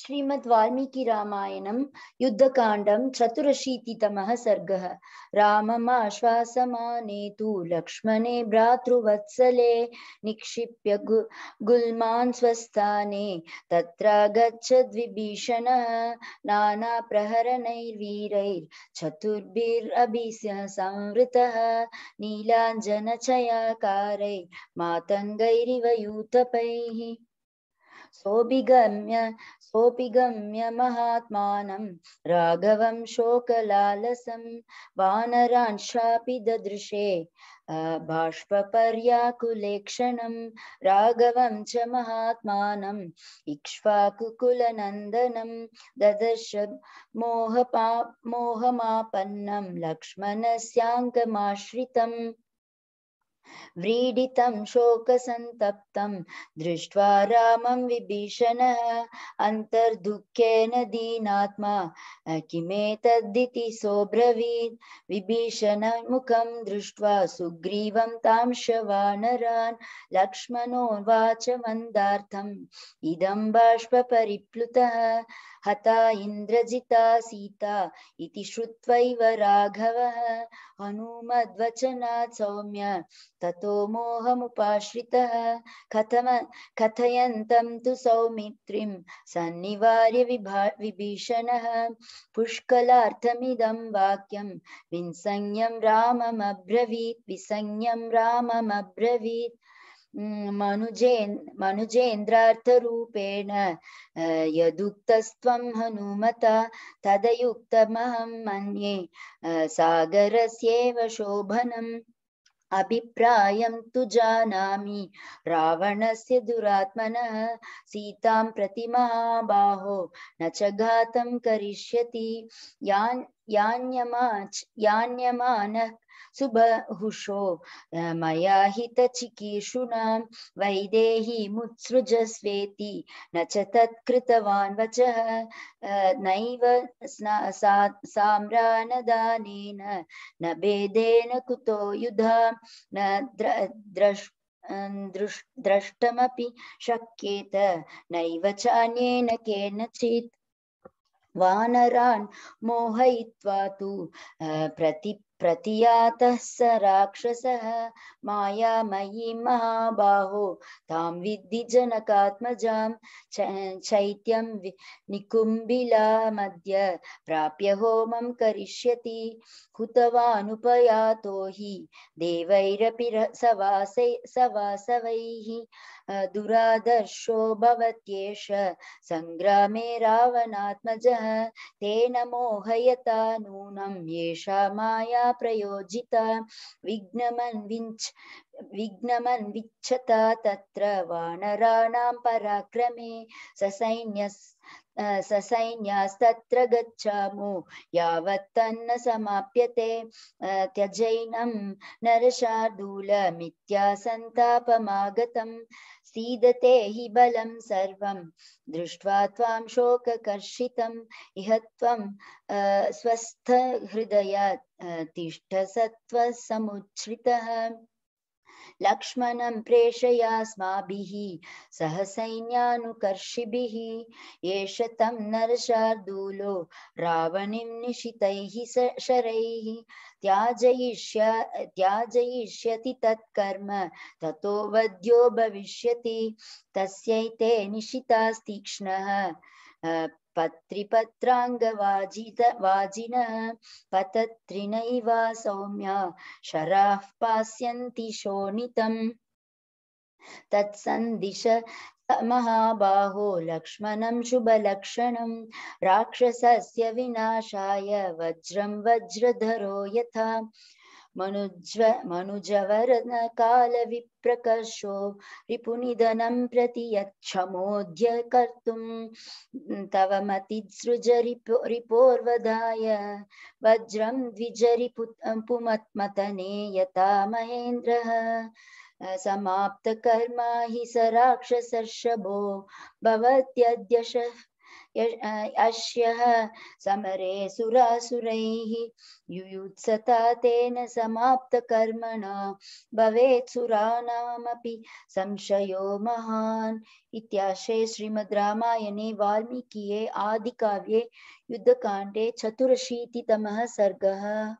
श्रीमद् वाल्मीकि रामायणं युद्धकाण्डं चतुरशीतितमः सर्गः राममाश्वासमानेतु लक्ष्मणे भ्रातृवत्सले निक्षिप्य गु गुल्मान् स्वस्थाने तत्रागच्छद्विभीषणः नानाप्रहरणैर्वीरैर्चतुर्भिरभिस्य संवृतः नीलाञ्जनचयाकारैर्मातङ्गैरिव यूतपैः सोपिगम्य महात्मा राघव राघवं वानरा शापी ददृशे बाष्पर्याकुलेक्षणं राघवं च महात्मानम् इक्ष्वाकुकुलनन्दनं ददश मोहपा लक्ष्मण लक्ष्मणस्याङ्गमाश्रितम् व्रीडितं शोकसन्तप्तं दृष्ट्वा रामं विभीषणः अन्तर्दुःखेन दीनात्मा किमेतद्दिति सोऽब्रवीत् विभीषणमुखं दृष्ट्वा सुग्रीवं तां शवानरान् लक्ष्मणोर्वाच मन्दार्थम् इदं बाष्पपरिप्लुतः हता इन्द्रजिता सीता इति श्रुत्वैव राघवः हनुमद्वचनात् सौम्य ततो मोहमुपाश्रितः कथम कथयन्तं तु सौमित्रिं सन्निवार्य विभा विभीषणः पुष्कलार्थमिदं वाक्यं विंसंज्ञं राममब्रवीत् विसंज्ञं राममब्रवीत् मनुजेन्द्रार्थ रूपेण यदुक्तस्त्वं हनुमता तदयुक्तमहं मन्ये सागरस्येव शोभनम् अभिप्रायं तु जानामि रावणस्य दुरात्मनः सीतां प्रति महाबाहो न च घातं करिष्यति यान् यान्यमाच यान्यमानः सुबहुषो मया हितचिकीर्षुणां वैदेही मुत्सृजस्वेति न च तत्कृतवान् वचः नैव साम्राणदानेन न भेदेन कुतो युधा न द्रष् दृष् द्रष्टमपि शक्येत नैव चान्येन केनचित् वानरान् मोहयित्वा तु प्रति प्रतियात स राक्षसः मायामयी महाबाहो तां विद्धि चैत्यम निकुंबिला मध्य प्राप्य होम करिष्यति हुतवानुपयातो हि देवैरपि सवासवैः दुरादर्शो भवत्येष सङ्ग्रामे रावणात्मजः तेन मोहयता नूनं येषा माया प्रयोजित विघ्नमन्विञ्च विघ्नमन्विच्छत तत्र वानराणां पराक्रमे ससैन्य ससैन्यास्तत्र गच्छामो यावत्तन्न समाप्यते त्यजैनं नरशार्दूलमित्या सन्तापमागतम् सीदते हि बलं सर्वं दृष्ट्वा त्वां शोककर्षितम् इह त्वं स्वस्थहृदया लक्ष्मण प्रेषयास्माभिः सह सैन्यानुकर्षिभिः एष तं नरशार्दूलो रावणिं निशितैः शरैः त्याजयिष्य त्याजयिष्यति तत्कर्म ततो वध्यो भविष्यति तस्यैते निशितास्तीक्ष्णः पत्रिपत्राङ्गवाजित वाजिनः पतत्रिणैवा सौम्या शराः पास्यन्ति शोणितम् तत्सन्दिश महाबाहो लक्ष्मणं शुभलक्षणं राक्षसस्य विनाशाय वज्रं वज्रधरो यथा मनुज्व मनुजवरन विप्रकर्षो रिपुनिधनं प्रति यच्छमोद्य कर्तुं तव मतिसृज रिपो रिपोर्वधाय वज्रं द्विजरि पुमत्मतने यथा महेन्द्रः समाप्त कर्मा हि स राक्षसर्षभो भवत्यद्यशः अश्यः समरे सुरासुरैः युयुत्सता तेन समाप्तकर्मणा भवेत् सुराणामपि संशयो महान् इत्याशे श्रीमद् रामायणे वाल्मीकिये आदिकाव्ये युद्धकाण्डे चतुरशीतितमः सर्गः